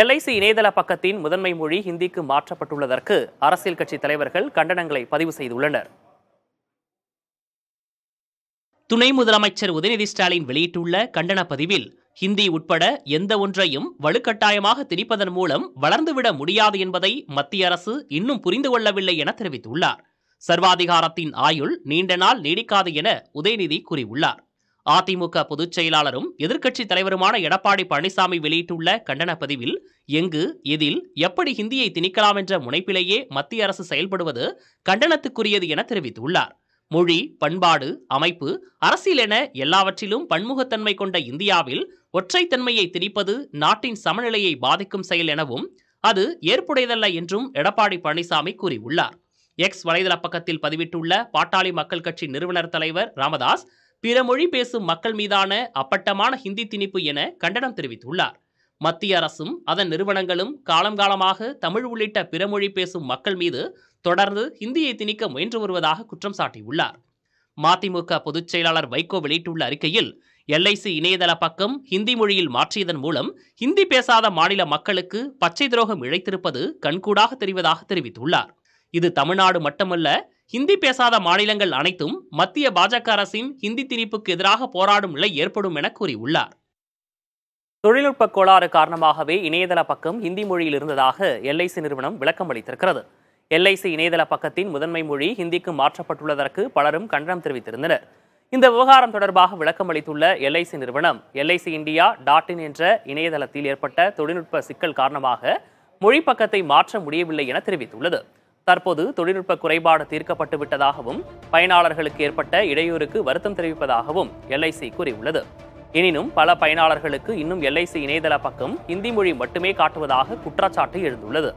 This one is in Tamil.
எல்ஐசி இணையதள பக்கத்தின் முதன்மை மொழி ஹிந்திக்கு மாற்றப்பட்டுள்ளதற்கு அரசியல் கட்சி தலைவர்கள் கண்டனங்களை பதிவு செய்துள்ளனர் துணை முதலமைச்சர் உதயநிதி ஸ்டாலின் வெளியிட்டுள்ள கண்டன பதிவில் ஹிந்தி உட்பட எந்த ஒன்றையும் வலுக்கட்டாயமாக திணிப்பதன் மூலம் வளர்ந்துவிட முடியாது என்பதை மத்திய அரசு இன்னும் புரிந்து கொள்ளவில்லை என தெரிவித்துள்ளார் சர்வாதிகாரத்தின் ஆயுள் நீண்ட நாள் நீடிக்காது என உதயநிதி கூறியுள்ளார் அதிமுக பொதுச் செயலாளரும் எதிர்க்கட்சித் தலைவருமான எடப்பாடி பழனிசாமி வெளியிட்டுள்ள கண்டன பதிவில் எங்கு எதில் எப்படி ஹிந்தியை திணிக்கலாம் என்ற முனைப்பிலேயே மத்திய அரசு செயல்படுவது கண்டனத்துக்குரியது என தெரிவித்துள்ளார் மொழி பண்பாடு அமைப்பு அரசியல் என எல்லாவற்றிலும் பன்முகத்தன்மை கொண்ட இந்தியாவில் ஒற்றைத்தன்மையை திணிப்பது நாட்டின் சமநிலையை பாதிக்கும் செயல் எனவும் அது ஏற்புடையதல்ல என்றும் எடப்பாடி பழனிசாமி கூறியுள்ளார் எக்ஸ் வலைதள பக்கத்தில் பதிவிட்டுள்ள பாட்டாளி மக்கள் கட்சி நிறுவனர் தலைவர் ராமதாஸ் பிற மொழி பேசும் மக்கள் மீதான அப்பட்டமான ஹிந்தி திணிப்பு என கண்டனம் தெரிவித்துள்ளார் மத்திய அரசும் அதன் நிறுவனங்களும் காலம் காலமாக தமிழ் உள்ளிட்ட பிற மொழி பேசும் மக்கள் மீது தொடர்ந்து ஹிந்தியை திணிக்க முயன்று வருவதாக குற்றம் சாட்டியுள்ளார் மதிமுக பொதுச் செயலாளர் வைகோ வெளியிட்டுள்ள அறிக்கையில் எல்ஐசி இணையதள பக்கம் ஹிந்தி மொழியில் மாற்றியதன் மூலம் ஹிந்தி பேசாத மாநில மக்களுக்கு பச்சை துரோகம் இழைத்திருப்பது கண்கூடாக தெரிவதாக தெரிவித்துள்ளார் இது தமிழ்நாடு மட்டுமல்ல ஹிந்தி பேசாத மாநிலங்கள் அனைத்தும் மத்திய பாஜக அரசின் ஹிந்தி திணிப்புக்கு எதிராக போராடும் நிலை ஏற்படும் என கூறியுள்ளார் தொழில்நுட்ப கோளாறு காரணமாகவே இணையதள பக்கம் ஹிந்தி மொழியில் இருந்ததாக எல்ஐசி நிறுவனம் விளக்கம் அளித்திருக்கிறது எல்ஐசி இணையதள பக்கத்தின் முதன்மை மொழி ஹிந்திக்கு மாற்றப்பட்டுள்ளதற்கு பலரும் கண்டனம் தெரிவித்திருந்தனர் இந்த விவகாரம் தொடர்பாக விளக்கம் அளித்துள்ள எல்ஐசி நிறுவனம் எல்ஐசி இந்தியா டாட் இன் என்ற இணையதளத்தில் ஏற்பட்ட தொழில்நுட்ப சிக்கல் காரணமாக மொழி பக்கத்தை மாற்ற முடியவில்லை என தெரிவித்துள்ளது தற்போது தொழில்நுட்ப குறைபாடு தீர்க்கப்பட்டு விட்டதாகவும் பயனாளர்களுக்கு ஏற்பட்ட இடையூறுக்கு வருத்தம் தெரிவிப்பதாகவும் எல்ஐசி கூறியுள்ளது எனினும் பல பயனாளர்களுக்கு இன்னும் எல்ஐசி இணையதள பக்கம் இந்தி மொழி மட்டுமே காட்டுவதாக குற்றச்சாட்டு எழுந்துள்ளது